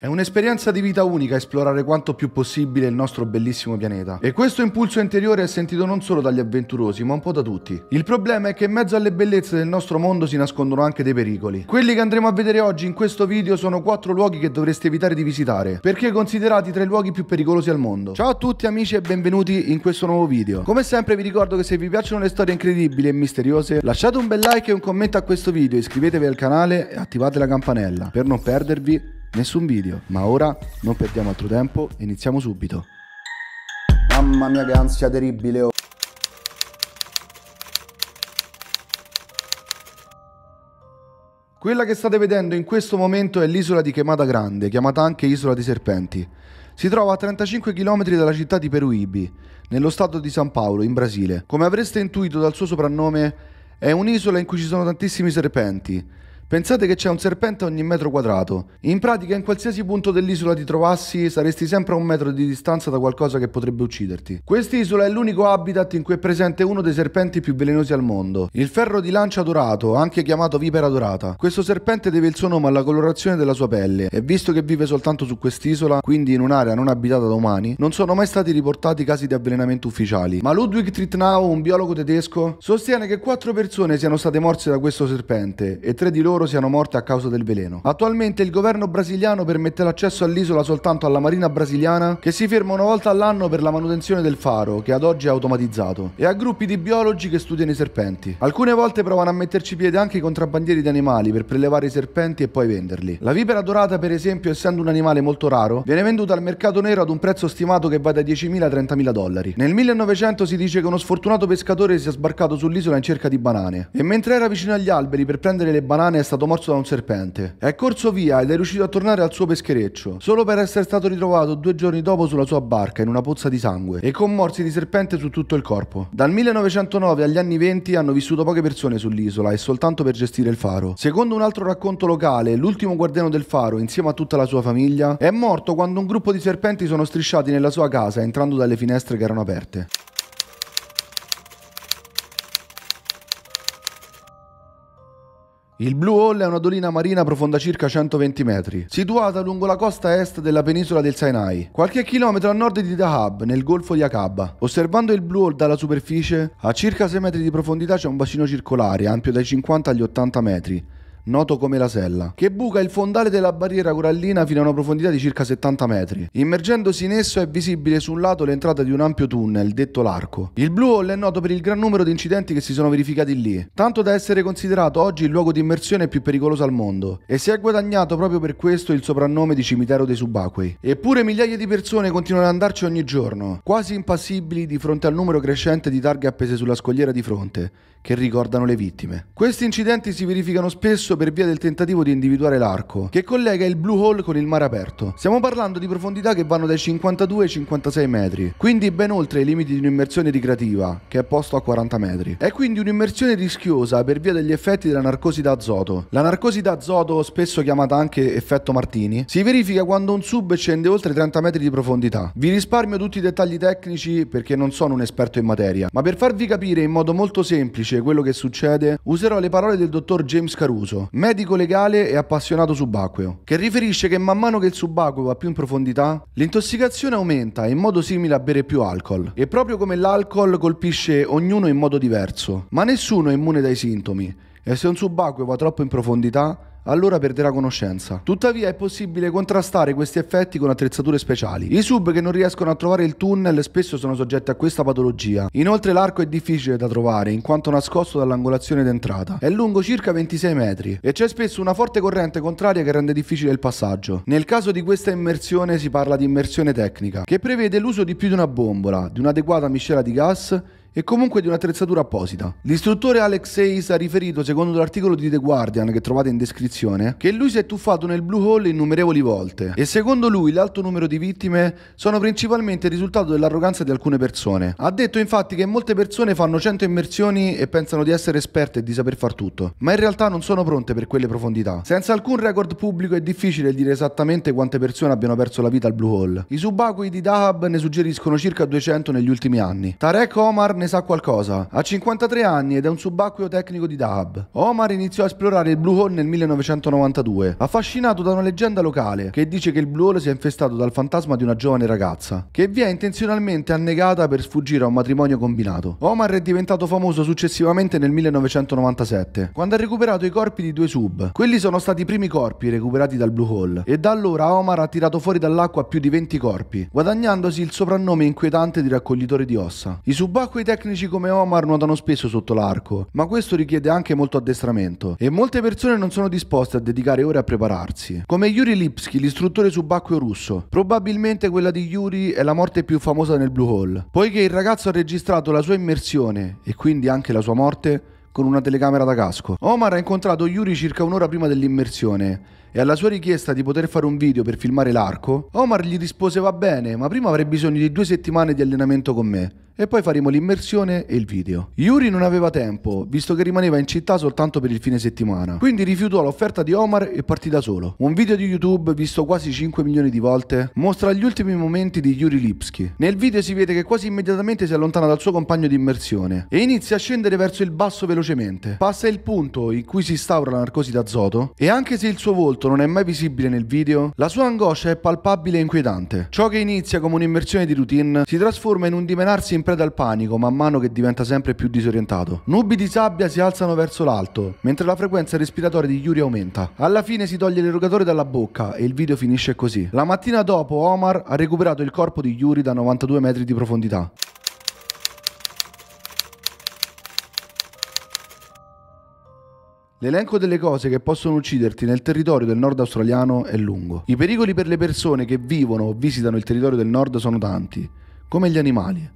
È un'esperienza di vita unica esplorare quanto più possibile il nostro bellissimo pianeta. E questo impulso interiore è sentito non solo dagli avventurosi, ma un po' da tutti. Il problema è che in mezzo alle bellezze del nostro mondo si nascondono anche dei pericoli. Quelli che andremo a vedere oggi in questo video sono quattro luoghi che dovreste evitare di visitare, perché considerati tra i luoghi più pericolosi al mondo. Ciao a tutti amici e benvenuti in questo nuovo video. Come sempre vi ricordo che se vi piacciono le storie incredibili e misteriose, lasciate un bel like e un commento a questo video, iscrivetevi al canale e attivate la campanella per non perdervi Nessun video, ma ora non perdiamo altro tempo e iniziamo subito. Mamma mia che ansia terribile! Oh. Quella che state vedendo in questo momento è l'isola di Chemata Grande, chiamata anche Isola dei Serpenti. Si trova a 35 km dalla città di Peruibi, nello stato di San Paolo, in Brasile. Come avreste intuito dal suo soprannome, è un'isola in cui ci sono tantissimi serpenti. Pensate che c'è un serpente ogni metro quadrato. In pratica, in qualsiasi punto dell'isola ti trovassi, saresti sempre a un metro di distanza da qualcosa che potrebbe ucciderti. Quest'isola è l'unico habitat in cui è presente uno dei serpenti più velenosi al mondo, il ferro di lancia dorato, anche chiamato vipera dorata. Questo serpente deve il suo nome alla colorazione della sua pelle e visto che vive soltanto su quest'isola, quindi in un'area non abitata da umani, non sono mai stati riportati casi di avvelenamento ufficiali. Ma Ludwig Trittnau, un biologo tedesco, sostiene che quattro persone siano state morse da questo serpente e tre di loro loro siano morte a causa del veleno. Attualmente il governo brasiliano permette l'accesso all'isola soltanto alla marina brasiliana che si ferma una volta all'anno per la manutenzione del faro, che ad oggi è automatizzato, e a gruppi di biologi che studiano i serpenti. Alcune volte provano a metterci piede anche i contrabbandieri di animali per prelevare i serpenti e poi venderli. La vipera dorata, per esempio, essendo un animale molto raro, viene venduta al mercato nero ad un prezzo stimato che va da 10.000 a 30.000 dollari. Nel 1900 si dice che uno sfortunato pescatore si è sbarcato sull'isola in cerca di banane e mentre era vicino agli alberi per prendere le banane è stato morso da un serpente. È corso via ed è riuscito a tornare al suo peschereccio, solo per essere stato ritrovato due giorni dopo sulla sua barca in una pozza di sangue e con morsi di serpente su tutto il corpo. Dal 1909 agli anni 20 hanno vissuto poche persone sull'isola e soltanto per gestire il faro. Secondo un altro racconto locale, l'ultimo guardiano del faro, insieme a tutta la sua famiglia, è morto quando un gruppo di serpenti sono strisciati nella sua casa entrando dalle finestre che erano aperte. Il Blue Hole è una dolina marina profonda circa 120 metri, situata lungo la costa est della penisola del Sinai, qualche chilometro a nord di Dahab, nel golfo di Aqaba. Osservando il Blue Hole dalla superficie, a circa 6 metri di profondità c'è un bacino circolare, ampio dai 50 agli 80 metri, noto come la sella, che buca il fondale della barriera corallina fino a una profondità di circa 70 metri. Immergendosi in esso è visibile sul lato l'entrata di un ampio tunnel, detto l'arco. Il Blue Hole è noto per il gran numero di incidenti che si sono verificati lì, tanto da essere considerato oggi il luogo di immersione più pericoloso al mondo, e si è guadagnato proprio per questo il soprannome di cimitero dei subacquei. Eppure migliaia di persone continuano ad andarci ogni giorno, quasi impassibili di fronte al numero crescente di targhe appese sulla scogliera di fronte, che ricordano le vittime. Questi incidenti si verificano spesso per via del tentativo di individuare l'arco, che collega il Blue Hole con il mare aperto. Stiamo parlando di profondità che vanno dai 52 ai 56 metri, quindi ben oltre i limiti di un'immersione ricreativa, che è posto a 40 metri. È quindi un'immersione rischiosa per via degli effetti della narcosi da azoto. La narcosi da azoto, spesso chiamata anche effetto Martini, si verifica quando un sub scende oltre 30 metri di profondità. Vi risparmio tutti i dettagli tecnici perché non sono un esperto in materia, ma per farvi capire in modo molto semplice quello che succede, userò le parole del dottor James Caruso, Caruso, medico legale e appassionato subacqueo, che riferisce che man mano che il subacqueo va più in profondità, l'intossicazione aumenta in modo simile a bere più alcol. E proprio come l'alcol colpisce ognuno in modo diverso, ma nessuno è immune dai sintomi. E se un subacqueo va troppo in profondità, allora perderà conoscenza. Tuttavia è possibile contrastare questi effetti con attrezzature speciali. I sub che non riescono a trovare il tunnel spesso sono soggetti a questa patologia. Inoltre l'arco è difficile da trovare in quanto nascosto dall'angolazione d'entrata. È lungo circa 26 metri e c'è spesso una forte corrente contraria che rende difficile il passaggio. Nel caso di questa immersione si parla di immersione tecnica, che prevede l'uso di più di una bombola, di un'adeguata miscela di gas e comunque di un'attrezzatura apposita. L'istruttore Alex Hayes ha riferito, secondo l'articolo di The Guardian che trovate in descrizione, che lui si è tuffato nel Blue Hole innumerevoli volte e secondo lui l'alto numero di vittime sono principalmente il risultato dell'arroganza di alcune persone. Ha detto infatti che molte persone fanno 100 immersioni e pensano di essere esperte e di saper far tutto, ma in realtà non sono pronte per quelle profondità. Senza alcun record pubblico è difficile dire esattamente quante persone abbiano perso la vita al Blue Hole. I subacquei di Dahab ne suggeriscono circa 200 negli ultimi anni. Tarek Omar ne sa qualcosa. Ha 53 anni ed è un subacqueo tecnico di Dahab. Omar iniziò a esplorare il Blue Hole nel 1992, affascinato da una leggenda locale che dice che il Blue Hole sia infestato dal fantasma di una giovane ragazza, che vi è intenzionalmente annegata per sfuggire a un matrimonio combinato. Omar è diventato famoso successivamente nel 1997, quando ha recuperato i corpi di due sub. Quelli sono stati i primi corpi recuperati dal Blue Hole, e da allora Omar ha tirato fuori dall'acqua più di 20 corpi, guadagnandosi il soprannome inquietante di raccoglitore di ossa. I subacquei tecnici tecnici come Omar nuotano spesso sotto l'arco, ma questo richiede anche molto addestramento e molte persone non sono disposte a dedicare ore a prepararsi. Come Yuri Lipsky, l'istruttore subacqueo russo. Probabilmente quella di Yuri è la morte più famosa nel Blue Hole, poiché il ragazzo ha registrato la sua immersione e quindi anche la sua morte con una telecamera da casco. Omar ha incontrato Yuri circa un'ora prima dell'immersione e alla sua richiesta di poter fare un video per filmare l'arco, Omar gli rispose va bene, ma prima avrei bisogno di due settimane di allenamento con me e poi faremo l'immersione e il video. Yuri non aveva tempo, visto che rimaneva in città soltanto per il fine settimana, quindi rifiutò l'offerta di Omar e partì da solo. Un video di YouTube, visto quasi 5 milioni di volte, mostra gli ultimi momenti di Yuri Lipsky. Nel video si vede che quasi immediatamente si allontana dal suo compagno di immersione e inizia a scendere verso il basso velocemente. Passa il punto in cui si instaura la narcosi d'azoto e anche se il suo volto non è mai visibile nel video, la sua angoscia è palpabile e inquietante. Ciò che inizia come un'immersione di routine si trasforma in un dimenarsi in preda al panico man mano che diventa sempre più disorientato. Nubi di sabbia si alzano verso l'alto, mentre la frequenza respiratoria di Yuri aumenta. Alla fine si toglie l'erogatore dalla bocca e il video finisce così. La mattina dopo Omar ha recuperato il corpo di Yuri da 92 metri di profondità. L'elenco delle cose che possono ucciderti nel territorio del nord australiano è lungo. I pericoli per le persone che vivono o visitano il territorio del nord sono tanti, come gli animali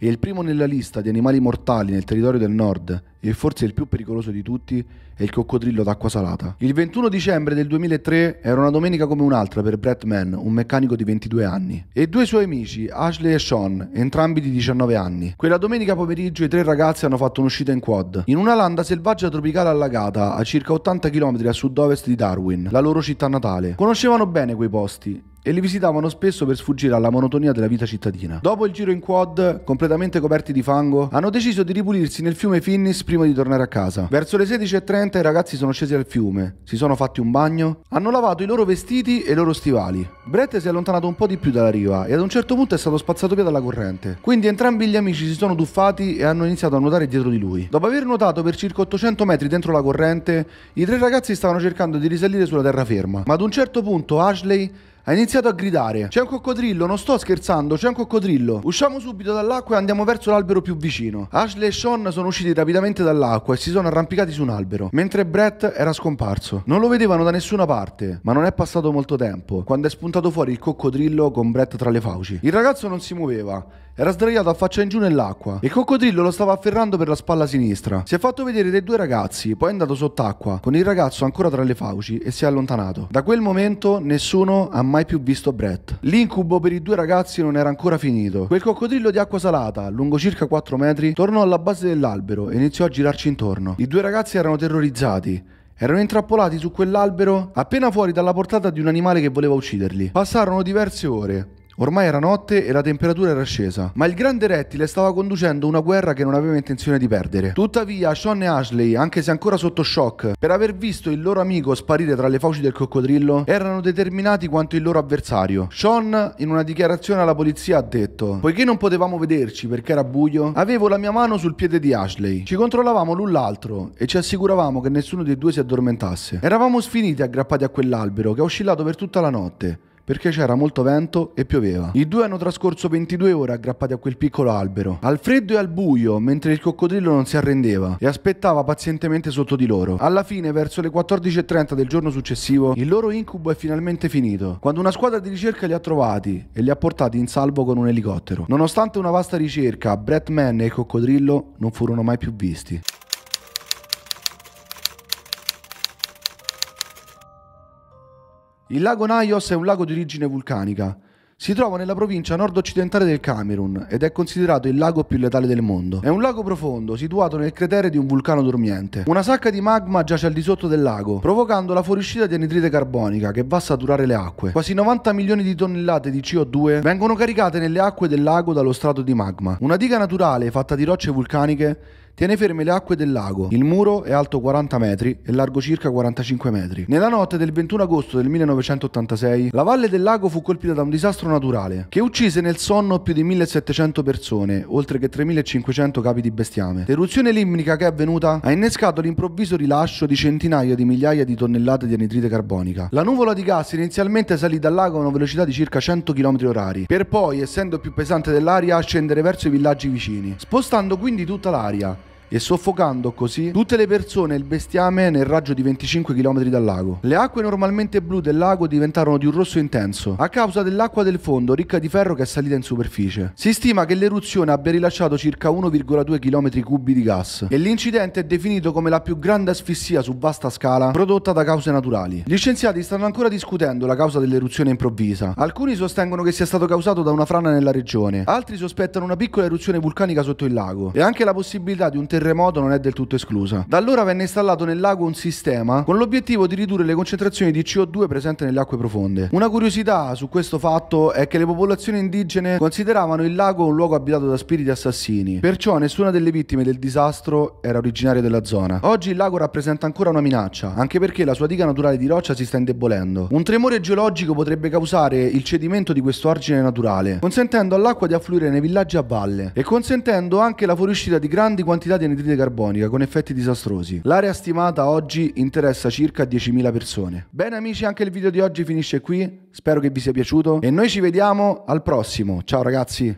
e il primo nella lista di animali mortali nel territorio del nord e forse il più pericoloso di tutti è il coccodrillo d'acqua salata. Il 21 dicembre del 2003 era una domenica come un'altra per Brett Mann, un meccanico di 22 anni, e due suoi amici, Ashley e Sean, entrambi di 19 anni. Quella domenica pomeriggio i tre ragazzi hanno fatto un'uscita in quad, in una landa selvaggia tropicale allagata a circa 80 km a sud-ovest di Darwin, la loro città natale. Conoscevano bene quei posti e li visitavano spesso per sfuggire alla monotonia della vita cittadina. Dopo il giro in quad, completamente coperti di fango, hanno deciso di ripulirsi nel fiume Finnis prima di tornare a casa. Verso le 16.30 i ragazzi sono scesi al fiume, si sono fatti un bagno, hanno lavato i loro vestiti e i loro stivali. Brett si è allontanato un po' di più dalla riva e ad un certo punto è stato spazzato via dalla corrente. Quindi entrambi gli amici si sono tuffati e hanno iniziato a nuotare dietro di lui. Dopo aver nuotato per circa 800 metri dentro la corrente, i tre ragazzi stavano cercando di risalire sulla terraferma, ma ad un certo punto Ashley ha iniziato a gridare: C'è un coccodrillo, non sto scherzando, c'è un coccodrillo. Usciamo subito dall'acqua e andiamo verso l'albero più vicino. Ashley e Sean sono usciti rapidamente dall'acqua e si sono arrampicati su un albero, mentre Brett era scomparso. Non lo vedevano da nessuna parte, ma non è passato molto tempo quando è spuntato fuori il coccodrillo con Brett tra le fauci. Il ragazzo non si muoveva era sdraiato a faccia in giù nell'acqua e Coccodrillo lo stava afferrando per la spalla sinistra. Si è fatto vedere dai due ragazzi, poi è andato sott'acqua, con il ragazzo ancora tra le fauci e si è allontanato. Da quel momento nessuno ha mai più visto Brett. L'incubo per i due ragazzi non era ancora finito. Quel coccodrillo di acqua salata, lungo circa 4 metri, tornò alla base dell'albero e iniziò a girarci intorno. I due ragazzi erano terrorizzati erano intrappolati su quell'albero appena fuori dalla portata di un animale che voleva ucciderli. Passarono diverse ore, Ormai era notte e la temperatura era scesa, ma il grande rettile stava conducendo una guerra che non aveva intenzione di perdere. Tuttavia, Sean e Ashley, anche se ancora sotto shock, per aver visto il loro amico sparire tra le fauci del coccodrillo, erano determinati quanto il loro avversario. Sean, in una dichiarazione alla polizia, ha detto: Poiché non potevamo vederci perché era buio, avevo la mia mano sul piede di Ashley. Ci controllavamo l'un l'altro e ci assicuravamo che nessuno dei due si addormentasse. Eravamo sfiniti aggrappati a quell'albero che ha oscillato per tutta la notte perché c'era molto vento e pioveva. I due hanno trascorso 22 ore aggrappati a quel piccolo albero, al freddo e al buio, mentre il coccodrillo non si arrendeva e aspettava pazientemente sotto di loro. Alla fine, verso le 14.30 del giorno successivo, il loro incubo è finalmente finito, quando una squadra di ricerca li ha trovati e li ha portati in salvo con un elicottero. Nonostante una vasta ricerca, Brett Mann e il coccodrillo non furono mai più visti. Il lago Naios è un lago di origine vulcanica. Si trova nella provincia nord-occidentale del Camerun ed è considerato il lago più letale del mondo. È un lago profondo, situato nel cratere di un vulcano dormiente. Una sacca di magma giace al di sotto del lago, provocando la fuoriuscita di anidride carbonica che va a saturare le acque. Quasi 90 milioni di tonnellate di CO2 vengono caricate nelle acque del lago dallo strato di magma. Una diga naturale fatta di rocce vulcaniche Tiene ferme le acque del lago. Il muro è alto 40 metri e largo circa 45 metri. Nella notte del 21 agosto del 1986, la valle del lago fu colpita da un disastro naturale che uccise nel sonno più di 1700 persone, oltre che 3500 capi di bestiame. L'eruzione limnica che è avvenuta ha innescato l'improvviso rilascio di centinaia di migliaia di tonnellate di anidride carbonica. La nuvola di gas inizialmente salì dal lago a una velocità di circa 100 km/h, per poi, essendo più pesante dell'aria, scendere verso i villaggi vicini, spostando quindi tutta l'aria e soffocando così tutte le persone e il bestiame nel raggio di 25 km dal lago. Le acque normalmente blu del lago diventarono di un rosso intenso a causa dell'acqua del fondo ricca di ferro che è salita in superficie. Si stima che l'eruzione abbia rilasciato circa 1,2 km cubi di gas e l'incidente è definito come la più grande asfissia su vasta scala prodotta da cause naturali. Gli scienziati stanno ancora discutendo la causa dell'eruzione improvvisa. Alcuni sostengono che sia stato causato da una frana nella regione, altri sospettano una piccola eruzione vulcanica sotto il lago e anche la possibilità di un terremoto terremoto non è del tutto esclusa. Da allora venne installato nel lago un sistema con l'obiettivo di ridurre le concentrazioni di CO2 presenti nelle acque profonde. Una curiosità su questo fatto è che le popolazioni indigene consideravano il lago un luogo abitato da spiriti assassini, perciò nessuna delle vittime del disastro era originaria della zona. Oggi il lago rappresenta ancora una minaccia, anche perché la sua diga naturale di roccia si sta indebolendo. Un tremore geologico potrebbe causare il cedimento di questo argine naturale, consentendo all'acqua di affluire nei villaggi a valle e consentendo anche la fuoriuscita di grandi quantità di anidride carbonica con effetti disastrosi. L'area stimata oggi interessa circa 10.000 persone. Bene amici, anche il video di oggi finisce qui, spero che vi sia piaciuto e noi ci vediamo al prossimo. Ciao ragazzi!